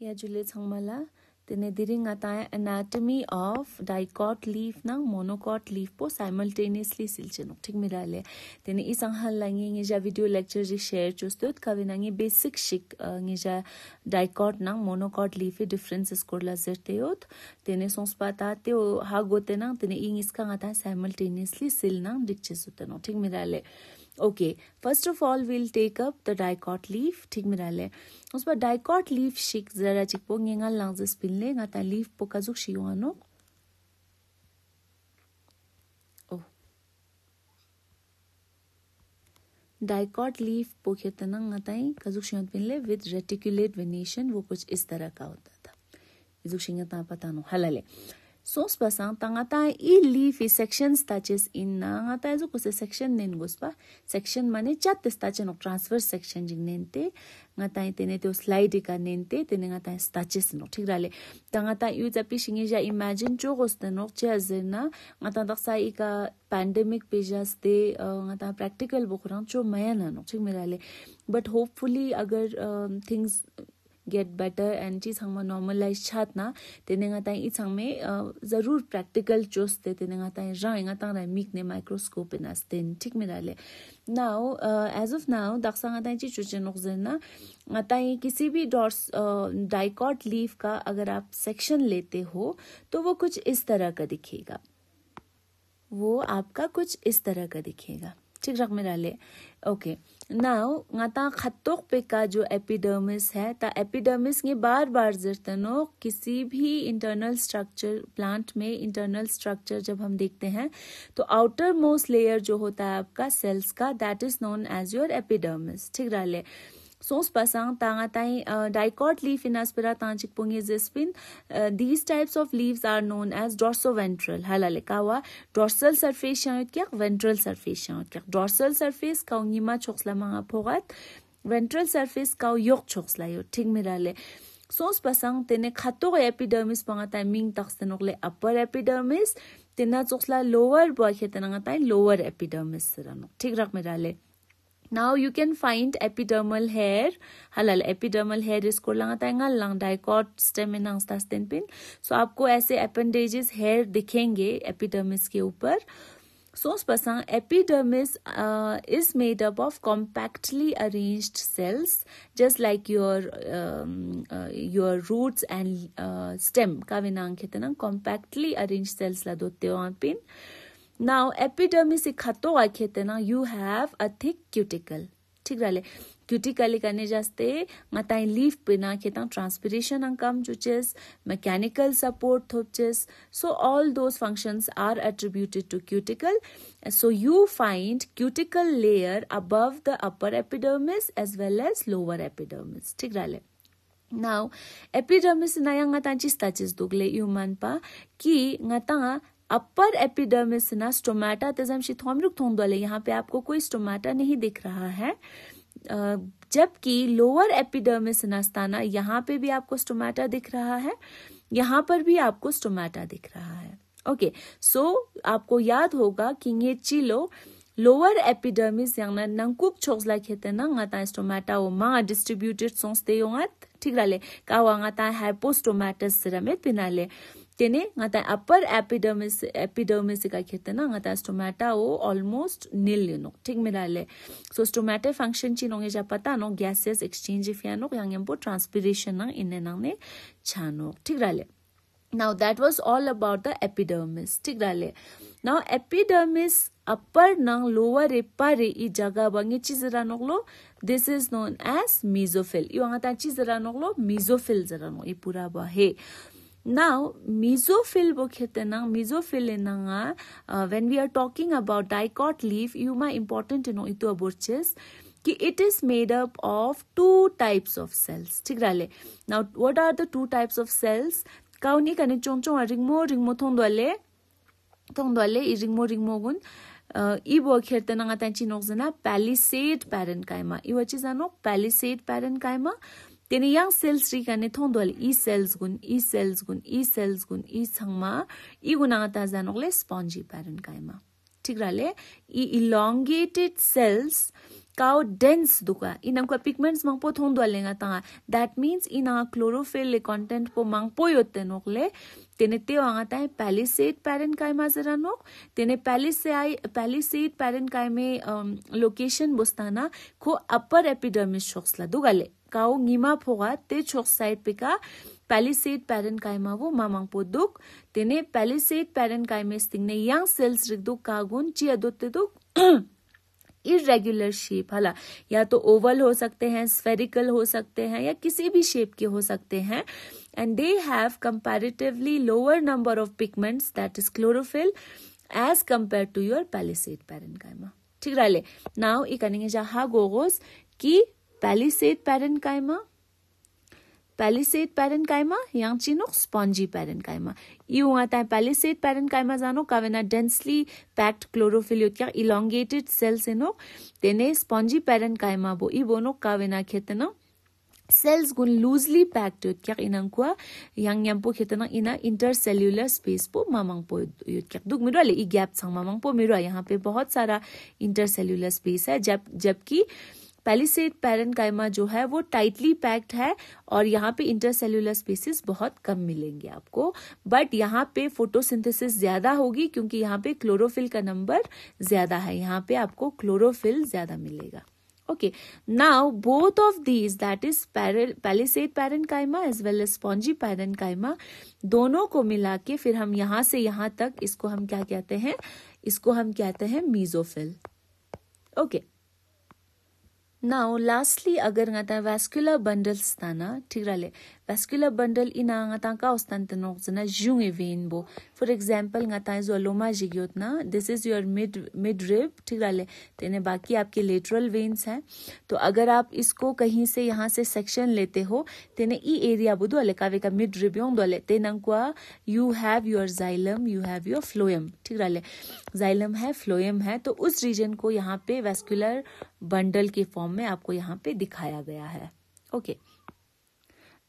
Ya jule changmala, tene diri nga taay anatomy of dicot leaf na monocot leaf po simultaneously silche nuk tik mirale. Tene isang hal la nge ja video lecture jik share chus tut, kawe nge basic shik uh, nge ja dicot na monocot leaf e differences kor la zirte yot. Tene son spa te ha gote na tene ing iska simultaneously sil na okay first of all will take up the dicot leaf ठीक मिला ले उस पर dicot leave शिक जरा चिपोंगेगा lungs spill लेगा ता leaf पो का जुख शिवानो डायकॉट लीफ पोखेतना गताई कजुक शिवत पिनले विद रेटिकुलेट वेनेशन वो कुछ इस तरह का होता था इजुक शिंगता पता नो हलाले sons pasang ta nga ta i leaf i section stitches in section nga ta zo kuse section nen gus pa section mane chat te i tene te slide ka nen tene nga ta no thik rale ta nga ta pishing ja imagine jo gus te no che da ka pandemic pages uh, cho no thik mirale but hopefully agar um, things get better and चिज हाम्रो normalise छ न त्यसले गर्दा यी छङमे जरुर practical चोस थिए त्यसले गर्दा र यहाँ त मिक्ने माइक्रोस्कोप हेर्नुहोस् ठीक ठिक मेरोले नाउ एज अफ नाउ दक्षसँग त चाहिँ चुच्चे नोक्दैन तै किसी भी डर्स डाइकॉट लिफ का अगर आप सेक्शन लेते हो तो वो कुछ इस तरह का दिखेगा वो आपका कुछ इस तरह का दिखेगा ठीक रख में डाले ओके नाउ ngata खतोक पे का जो एपिडर्मिस है ता एपिडर्मिस nge बार बार जरतनो किसी भी इंटरनल स्ट्रक्चर प्लांट में इंटरनल स्ट्रक्चर जब हम देखते हैं तो आउटर मोस्ट लेयर जो होता है आपका सेल्स का that is known as your epidermis ठीक डाले sons pasang ta nga tai uh, dicot leaf in aspira ta chik pungi zespin uh, these types of leaves are known as surface yang kya ventral surface yang kya dorsal surface ka ngi ma chok la manga pogat ventral surface ka yok chok la yo tik mira le sons pasang tene khato epidermis panga ta ming Now you can find epidermal hair. Halal epidermal hair इसको लगाता है लंग dicot stem इन पिन सो आपको ऐसे appendages hair दिखेंगे एपिडर्मिस के ऊपर उस पसा epidermis is made up of compactly arrange cells just like your your roots and stem कावे नांग खेतना कॉम्पैक्टली अरेन्ज सेल्स ला दोते पिन Now, epidermis ikhato akhetena, you have a thick cuticle ठीक रहा क्यूटिकल करने जास्ते मताई लीफ पिना खेता ट्रांसपिरेशन अंकम जुचेस मैकेनिकल सपोर्ट थोपचेस so all those functions are attributed to cuticle so you find cuticle layer above the upper epidermis as well as lower epidermis ठीक रहा नाव एपिडर्मिस नया तांची स्ताचीस दोगले यू मानपा कि मत अपर एपिडर्मिस ना स्टोमेटा तेजम शिथोमरुक थोंगदोले यहाँ पे आपको कोई स्टोमेटा नहीं दिख रहा है जबकि लोअर एपिडर्मिस नास्ताना यहाँ पे भी आपको स्टोमेटा दिख रहा है यहाँ पर भी आपको स्टोमेटा दिख रहा है ओके सो आपको याद होगा कि ये चिलो लोअर एपिडर्मिस यांगना नंकुप छोक्सला खेते ना ngata stomata o ma distributed sons te yongat thik rale ka wa ngata hypostomatus ramet pinale tene nga ta upper epidermis epidermis ka khete na nga stomata o almost nil you thik mera le so stomata function chi nong e ja pata no gases exchange e fi ano yang transpiration na inne na ne chano thik ra now that was all about the epidermis thik ra now epidermis upper nang lower epare i jaga bangi chiz ra this is known as mesophyll yo nga chiz ra mesophyll zara i pura ba he now mesophyll bo khete when we are talking about dicot leaf you might important to know itu aborches ki it is made up of two types of cells thik rale now what are the two types of cells kauni kane chong chong ring mo ring mo thong dole thong dole i ring mo ring mo gun uh, i bo khete palisade parenchyma i wachi zano palisade parenchyma Tene cells ri kane thondol e cells gun e cells gun e cells gun e sangma i e guna ta janogle spongy parent kaima ठीक राले इ elongated sales cow dense दुका इन हमको pigments मंगपो थों दोलेगा ता that means in uh chlorophyll ले content पो मंगपो योते नोकले तेने ते आंगा ता पैलिसेड पैरेंट काय मा जरा नोक तेने पैलिसे आई पैलिसेड पैरेंट काय में लोकेशन बोस्ताना खो अपर एपिडर्मिस शोक्सला दुगाले काउ गिमा फोगा ते छोक साइड पे का पैलिसेड पैरन कायमा वो मामांग पो दुक तेने पैलिसेड पैरन कायमे स्थिंग ने यंग सेल्स रिग दुक कागुन ची अदुत्ते दुक इरेग्युलर शेप हाला या तो ओवल हो सकते हैं स्फेरिकल हो सकते हैं या किसी भी शेप के हो सकते हैं and they have comparatively lower number of pigments that is chlorophyll as compare to your palisade parenchyma ठीक रहा नाउ ये जहा गोगोस की palisade कायमा palisade parenchyma yang chinook spongy parenchyma ये हुआ था पैरन कायमा जानो कावेना densely packed chlorophyll elongated elongated cells इनो तेने स्पॉन्जी कायमा बो ई बोनो कावेना खेतना सेल्स गुन लूजली पैक्ड क्या इनंकुआ यंग यंपो खेतना इना इंटरसेल्युलर स्पेस पो मामंग पो क्या दुग मिरो ले ई गैप संग मामंग पो मिरो यहाँ पे बहुत सारा इंटरसेल्युलर स्पेस है जब जबकि पेलिसेड पैरनकाइमा जो है वो टाइटली पैक्ड है और यहाँ पे इंटरसेल्यूलर स्पेसिस बहुत कम मिलेंगे आपको बट यहाँ पे फोटोसिंथेसिस ज्यादा होगी क्योंकि यहाँ पे क्लोरोफिल का नंबर ज्यादा है यहाँ पे आपको क्लोरोफिल ज्यादा मिलेगा okay now both of these that is palisade as well as spongy parenchyma दोनों को मिला के फिर हम यहां से यहां तक इसको हम क्या कहते हैं इसको हम कहते हैं mesophyll okay okay. Now, lastly, agar nga tan vascular bundles tana, tigrale, vascular bundle ina nga tan kaos tan tanog zina, zhungi e vein bo, for example nga tayo this is your mid mid rib ठीक तो इन्हें बाकी आपके lateral veins हैं तो अगर आप इसको कहीं से यहाँ से सेक्शन लेते हो तेने तो ई एरिया बुदो कावे का मिड रिब दो दोले you have your xylem you have your phloem ठीक डाले जाइलम है फ्लोएम है तो उस रीजन को यहाँ पे वेस्कुलर बंडल के फॉर्म में आपको यहाँ पे दिखाया गया है ओके okay.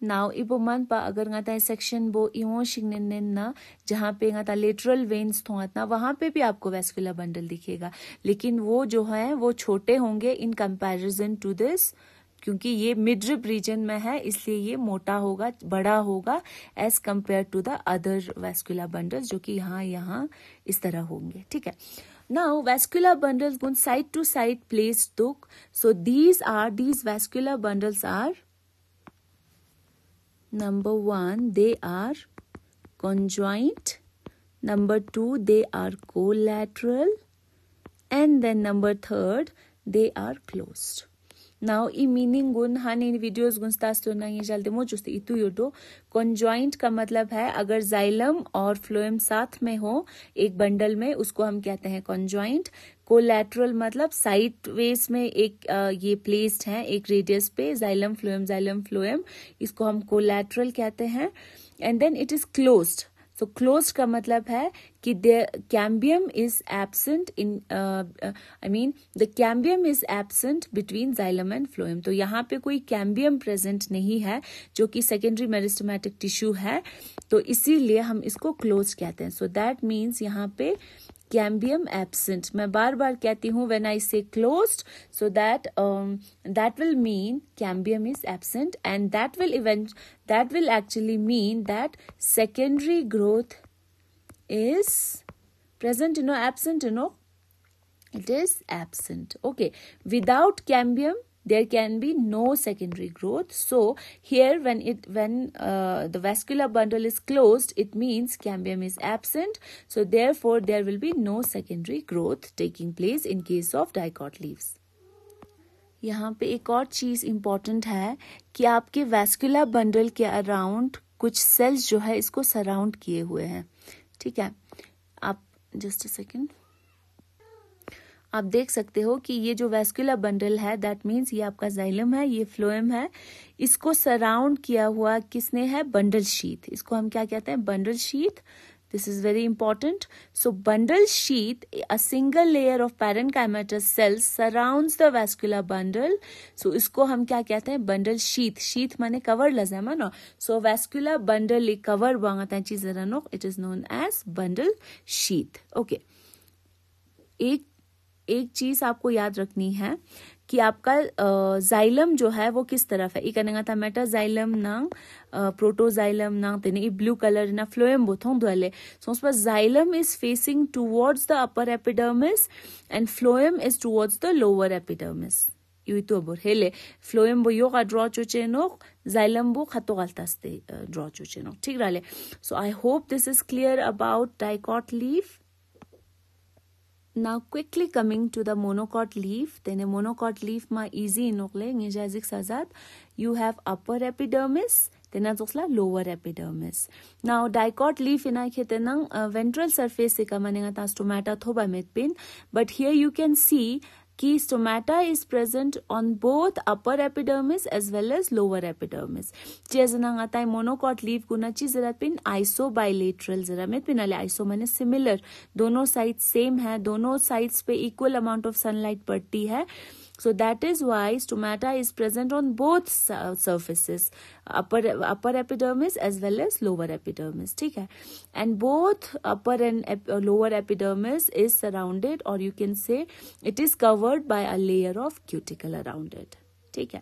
नाउ इपो मन पा अगर ता सेक्शन बो इवो शिंगनेन ना जहाँ पे ता लेटरल वेन्स थोड़ा वहां पे भी आपको वेस्कुलर बंडल दिखेगा लेकिन वो जो है वो छोटे होंगे इन कंपेरिजन टू दिस क्योंकि ये मिड्रिप रीजन में है इसलिए ये मोटा होगा बड़ा होगा as compare to the other vascular bundle जो कि यहाँ यहाँ इस तरह होंगे ठीक है नाउ वेस्कुलर बंडल्स गुन साइड टू साइड प्लेस दुक so these are these vascular bundles are Number one, they are conjoint. Number two, they are collateral. And then number third, they are closed. Now ई meaning गुन हन इन videos गुंस्तास तो नहीं चलते मो जुस्त इतु युटो कॉन्ज्वाइंट का मतलब है अगर जाइलम और फ्लोएम साथ में हो एक बंडल में उसको हम कहते हैं कॉन्ज्वाइंट कोलेट्रल मतलब साइट वेज में एक आ, ये प्लेस्ड है एक रेडियस पे जाइलम फ्लोएम जाइलम फ्लोएम इसको हम कोलेट्रल कहते हैं and then it is closed so close का मतलब है कि the cambium is absent in I mean the cambium is absent between xylem and phloem तो यहाँ पे कोई कैम्बियम प्रेजेंट नहीं है जो कि सेकेंडरी मेरिस्टोमेटिक टिश्यू है तो इसीलिए हम इसको क्लोज कहते हैं सो दैट मीन्स यहाँ पे कैम्बियम एब्सेंट मैं बार बार कहती हूँ when I say closed so that that will mean cambium is absent and that will even that will actually mean that secondary growth is present you know absent you know it is absent okay without cambium there can be no secondary growth so here when it when uh, the vascular bundle is closed it means cambium is absent so therefore there will be no secondary growth taking place in case of dicot leaves यहाँ पे एक और चीज़ important है कि आपके vascular bundle के around कुछ cells जो है इसको सराउंड किए हुए हैं ठीक है आप जस्ट अ सेकंड आप देख सकते हो कि ये जो वेस्कुलर बंडल है दैट मीन्स ये आपका जाइलम है ये फ्लोएम है इसको सराउंड किया हुआ किसने है बंडल शीत इसको हम क्या कहते हैं bundle sheath this is very important so bundle sheath a single layer of parenchymatous cells surround the vascular bundle so इसको हम क्या कहते हैं बंडल शीत शीत माने कवर लज है मानो so vascular bundle a cover बांगते हैं चीज रनो it is known as bundle sheath okay एक एक चीज आपको याद रखनी है कि आपका जाइलम जो है वो किस तरफ है इकनंगाता मेटाजाइलम ना प्रोटोजाइलम ना तेने ब्लू कलर ना फ्लोएम बोथों द्वले सो पर xylem is facing towards the upper epidermis and phloem is towards the lower epidermis तो बोर हेले फ्लोएम बो योगा ड्रॉ जाइलम बो खतो ड्रॉ चोचेनोक ठीक रहा so I hope this is clear about dicot leaf Now quickly coming to the monocot leaf, Then a monocot leaf ma easy inokle ngejazik sazat. You have upper epidermis, a જોસલા lower epidermis. Now dicot leaf ina khete nang uh, ventral surface Sika maninga tas stomata thoba metpin. But here you can see कि stomata is present on both upper epidermis as well as lower epidermis चेजनाता है monocot leave गुना चीज जरा pin iso bilateral जरा मैं pin अले iso मैंने similar दोनों साइड सेम है दोनों साइड्स पे इक्वल अमाउंट ऑफ सनलाइट पड़ती है So that is why stomata is present on both surfaces, upper upper epidermis as well as lower epidermis. ठीक है, and both upper and ep lower epidermis is surrounded, or you can say it is covered by a layer of cuticle around it. ठीक है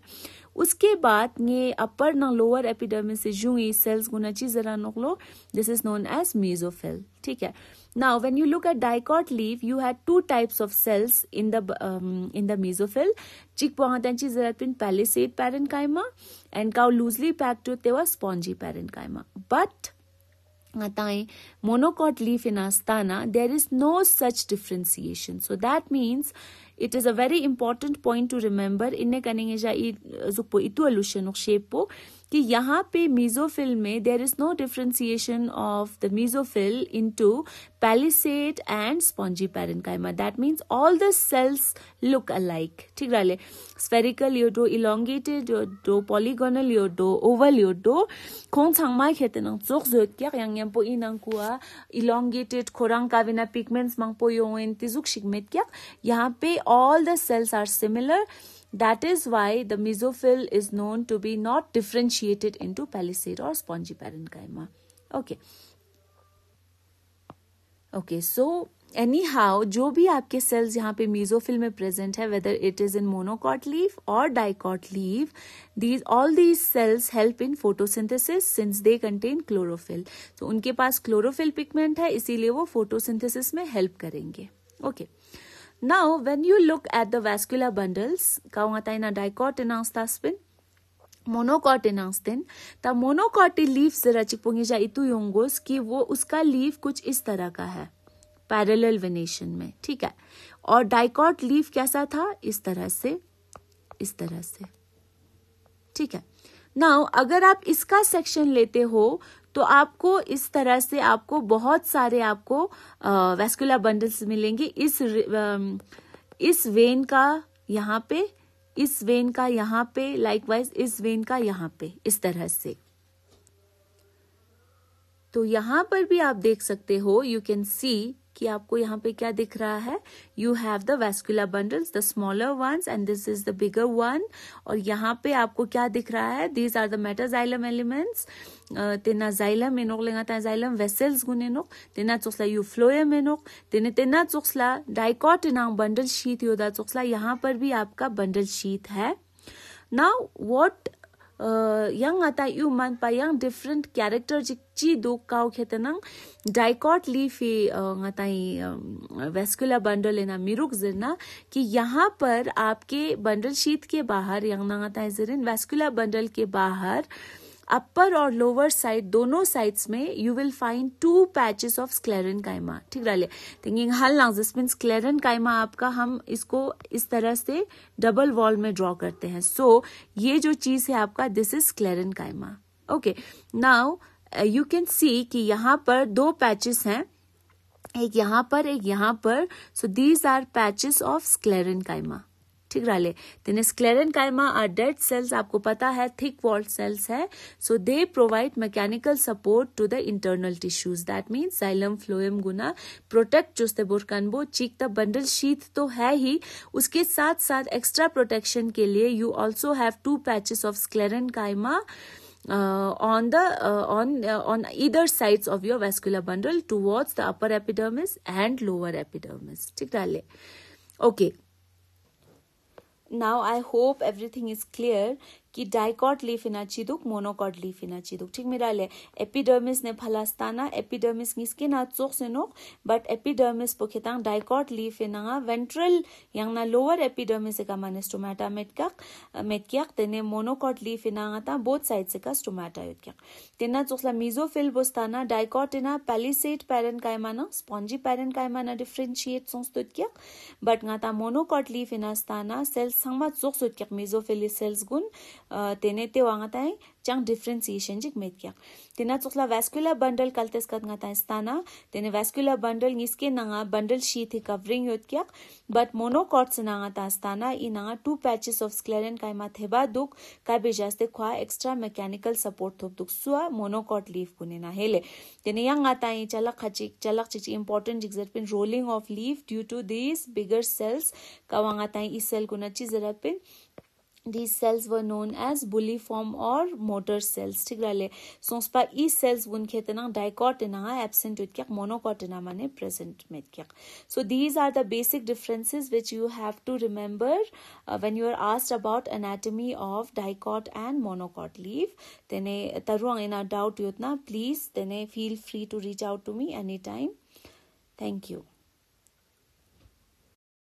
उसके बाद ये अपर ना lower epidermis से जू सेल्स गुना चीज जरा नुकलो this is known as mesophyll ठीक है now when you look at dicot leaf you have two types of cells in the in the mesophyll चिक पहां ची जरा पिन palisade parenchyma and काउ लूजली पैक टू देवर spongy parenchyma but ताई मोनोकॉट लीफ इन आस्ताना there is no such differentiation so that means it is a very important point to remember inne kaningeja i eh, zupo itu shape shepo कि यहाँ पे mesophyll में there is no differentiation of the mesophyll into palisade and spongy parenchyma that means all the cells look alike ठीक रहा spherical यो डो elongated यो डो पॉलीगोनल यो डो ओवल यो डो खोंग छांगमा खेते नंग चोक जो क्या यांग पो इन अंग इलांगेटेड खोरंग काविना पिगमेंट्स मंग पो यो इन तिजुक शिगमेट क्या यहाँ पे all the cells are similar That is why the mesophyll is known to be not differentiated into palisade or spongy parenchyma. Okay. Okay, so anyhow जो भी आपके सेल्स यहाँ पे मीजोफिल में प्रेजेंट है whether it is in monocot leaf और dicot leaf these all these cells help in photosynthesis since they contain chlorophyll तो उनके पास क्लोरोफिल पिगमेंट है इसीलिए वो फोटोसिंथेसिस में हेल्प करेंगे okay okay. Now, when you look at the vascular bundles, kaungatayna dicotinans taspin, मोनोकॉटिनास दिन तब मोनोकॉटी लीफ से रचिपुंगीजा इतु योंगोस कि वो उसका लीफ कुछ इस तरह का है पैरेलल वेनेशन में ठीक है और डाइकॉट लीफ कैसा था इस तरह से इस तरह से ठीक है नाउ अगर आप इसका सेक्शन लेते हो तो आपको इस तरह से आपको बहुत सारे आपको वेस्कुलर बंडल्स मिलेंगे इस इस वेन का यहाँ पे इस वेन का यहाँ पे लाइकवाइज इस वेन का यहाँ पे इस तरह से तो यहां पर भी आप देख सकते हो यू कैन सी कि आपको यहाँ पे क्या दिख रहा है you have the vascular bundles the smaller ones and this is the bigger one और यहाँ पे आपको क्या दिख रहा है these are the metaxylem elements तेना जाइलम एनोक लेंगा जाइलम गुन एनोक तेना चुक्सला यू फ्लोयम एनोक तेने तेना चुक्सला डाइकॉट इनाम बंडल शीत योदा चुक्सला यहाँ पर भी आपका बंडल शीत है now what uh, yang ata yuman pa yang different character jik chi do kau khetanang dicot leaf ही ngatai vascular bundle लेना मिरुक जरना कि यहाँ पर आपके बंडल शीत के बाहर यंग नांगाता जरिन वेस्कुलर बंडल के बाहर अपर और लोअर साइड दोनों साइड्स में you will find two patches of sclerenchyma ठीक रहा थिंकिंग हल दिस मीन स्क्लेरन कायमा आपका हम इसको इस तरह से डबल वॉल में ड्रॉ करते हैं सो so, ये जो चीज है आपका this is sclerenchyma okay now you can see कि यहां पर दो पैचेस हैं एक यहां पर एक यहां पर so these are patches of sclerenchyma ठीक राले देन स्क्लेरन कायमा आर डेड सेल्स आपको पता है थिक वॉल्ड सेल्स है so they provide mechanical support to the internal tissues that means xylem phloem गुना प्रोटेक्ट चुस्ते बुरकनबो चीक द बंडल शीत तो है ही उसके साथ साथ एक्स्ट्रा प्रोटेक्शन के लिए you also have two patches of sclerenchyma on the on on on sides of your vascular bundle towards the upper epidermis and lower epidermis ठीक डाले okay okay. now i hope everything is clear कि dicot leaf इना इनाचिदुक monocot leaf इना इनाचिदुक ठीक ले epidermis ने फलास्ताना epidermis मिसके ना चोक से नोक बट एपिडर्मिस पोखेतांग डाइकॉट लीफ इना वेंट्रल यंग ना लोअर एपिडर्मिस का माने स्टोमेटा मेट मेटकाक मेटकियाक तेने मोनोकॉट लीफ इना ता बोथ साइड से का स्टोमेटा युतकियाक तेना चोकला मिजोफिल बोस्ताना डाइकॉट इना पैलिसेट पैरन कायमाना स्पॉन्जी पैरन कायमाना डिफरेंशिएट सोंस्तुतकियाक बट ngaता मोनोकॉट लीफ इना स्ताना सेल्स संगमा चोक सुतकियाक मिजोफिली सेल्स गुन tene te wanga tai chang differentiation jik met kya tena chukla vascular bundle kaltes kat nga tai stana tene vascular bundle ngiske nanga bundle sheath covering yot kya but monocots nanga ta stana in nanga two patches of sclerin kai ma theba duk kai bejaste khwa extra mechanical support thop duk sua monocot leaf kune na hele tene yang nga tai chalak khachik chalak chich important jik zerpin rolling of leaf due to these bigger cells kawanga tai isel kunachi zerapin these cells were known as bulliform or motor cells ठीक रहले सोंसपा ई cells वन खेतना dicotina absent with monocot monocotina माने present में क्या so these are the basic differences which you have to remember uh, when you are asked about anatomy of dicot and monocot leaf तेने तरुआं इना doubt योतना please तेने feel free to reach out to me anytime thank you